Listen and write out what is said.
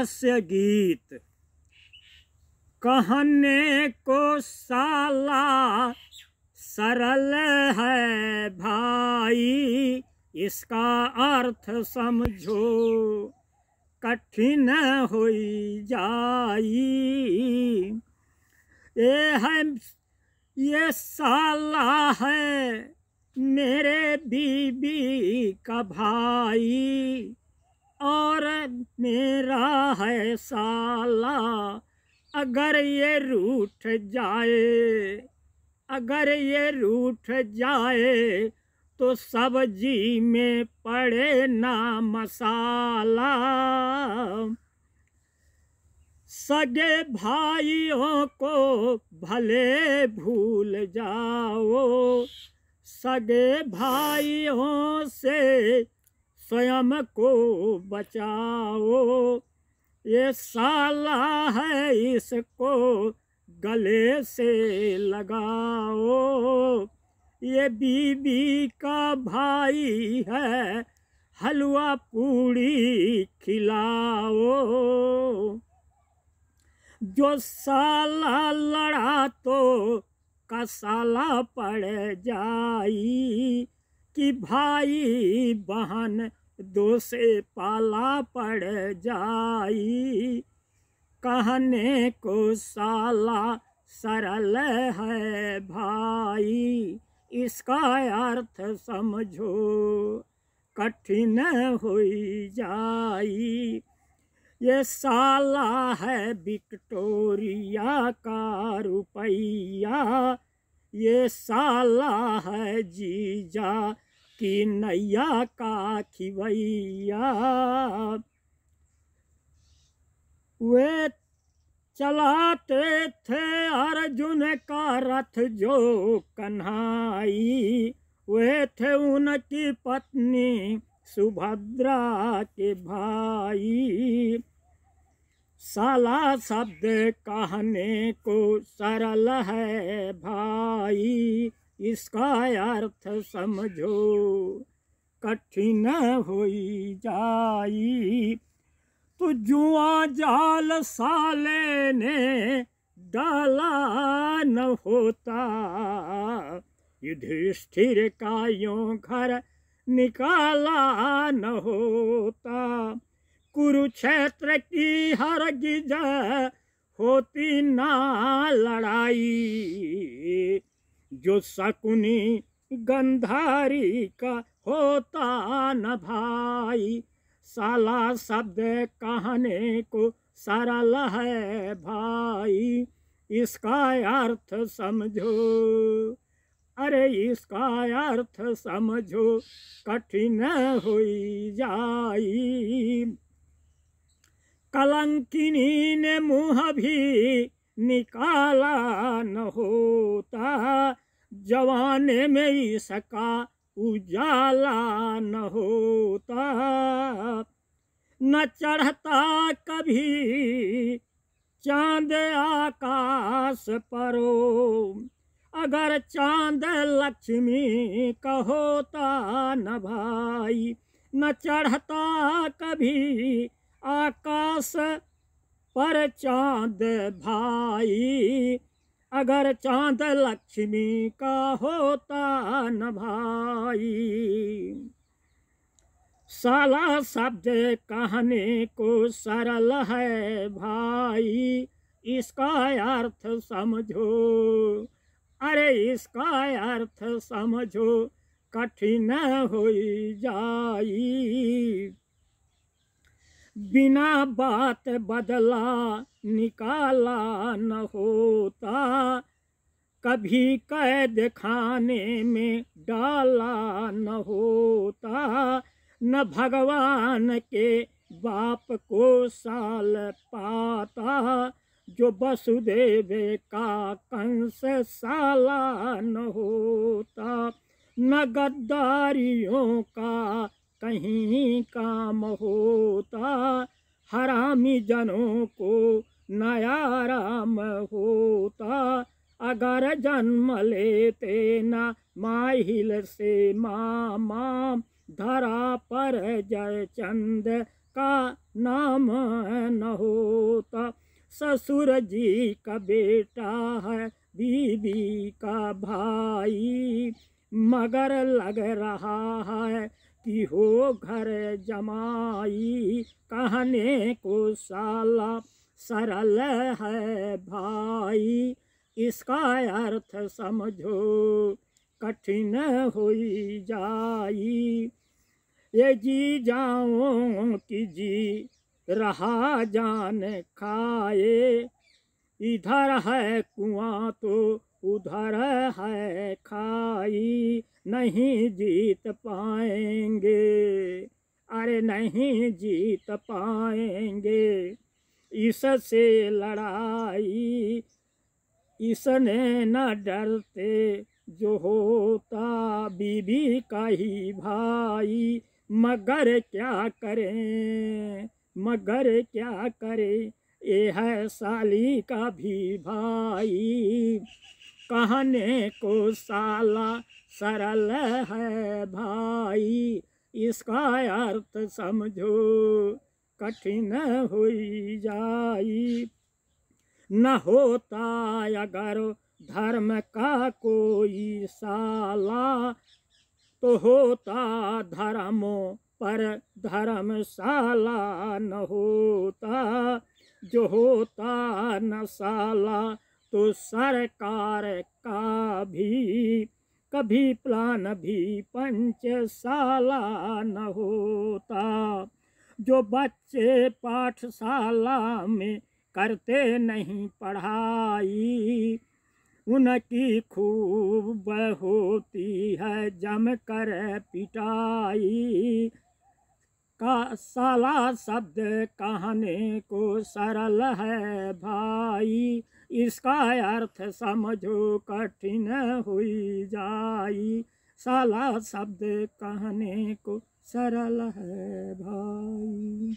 हास्य गीत कहने को साला सरल है भाई इसका अर्थ समझो कठिन हो जाई ये है ये साला है मेरे बीबी का भाई और मेरा है साला अगर ये रूठ जाए अगर ये रूठ जाए तो सब्जी में पड़े ना मसाला सगे भाइयों को भले भूल जाओ सगे भाइयों से स्वयं को बचाओ ये साला है इसको गले से लगाओ ये बीबी का भाई है हलवा पूड़ी खिलाओ जो साला लड़ा तो का साला पड़ जाई कि भाई बहन दोसे पाला पड़ जाई कहने को साला सरल है भाई इसका अर्थ समझो कठिन हुई जाई ये साला है विक्टोरिया का रुपया ये साला है जीजा की नैया का खिवैया वे चलाते थे अर्जुन का रथ जो कन्हाई वे थे उनकी पत्नी सुभद्रा के भाई साला शब्द कहने को सरल है भाई इसका अर्थ समझो कठिन हो जाई तो जुआ जाल साले ने डाला न होता युधिष्ठिर का यो घर निकाला न होता कुरुक्षेत्र की हर गिज होती ना लड़ाई जो शकुनी गंधारी का होता न भाई साला शब्द कहने को सरल है भाई इसका अर्थ समझो अरे इसका अर्थ समझो कठिन हुई जाई कलंकिनी ने मुँह भी निकाला न होता जवाने में इसका उजाला न होता न चढ़ता कभी चांद आकाश परो अगर चांद लक्ष्मी कहोता न भाई न चढ़ता कभी आकाश पर चांद भाई अगर चांद लक्ष्मी का होता न भाई साला शब्द कहने को सरल है भाई इसका अर्थ समझो अरे इसका अर्थ समझो कठिन हो जाई बिना बात बदला निकाला न होता कभी कैद खाने में डाला न होता न भगवान के बाप को साल पाता जो वसुदेव का कंस साला न होता न गद्दारियों का कहीं काम होता हरामी जनों को नया राम होता अगर जन्म लेते न माहिल से मामा धरा पर जय चंद का नाम न होता ससुर जी का बेटा है बीबी का भाई मगर लग रहा है कि हो घर जमाई कहने को साला सरल है भाई इसका अर्थ समझो कठिन हो जाई ये जी जाओ कि जी रहा जान खाए इधर है कुआं तो उधर है खाई नहीं जीत पाएंगे अरे नहीं जीत पाएंगे इससे लड़ाई इसने न डरते जो होता बीबी का ही भाई मगर क्या करें मगर क्या करें ये है साली का भी भाई कहने को साला सरल है भाई इसका अर्थ समझो कठिन हो जाई न होता अगर धर्म का कोई साला तो होता धर्म पर धर्मशाला न होता जो होता न साला तो सरकार का भी कभी प्लान भी पंचशाला न होता जो बच्चे पाठशाला में करते नहीं पढ़ाई उनकी खूब होती है जम कर पिटाई का साला शब्द कहने को सरल है भाई इसका अर्थ समझो कठिन हुई जाई साला शब्द कहने को सरल है भाई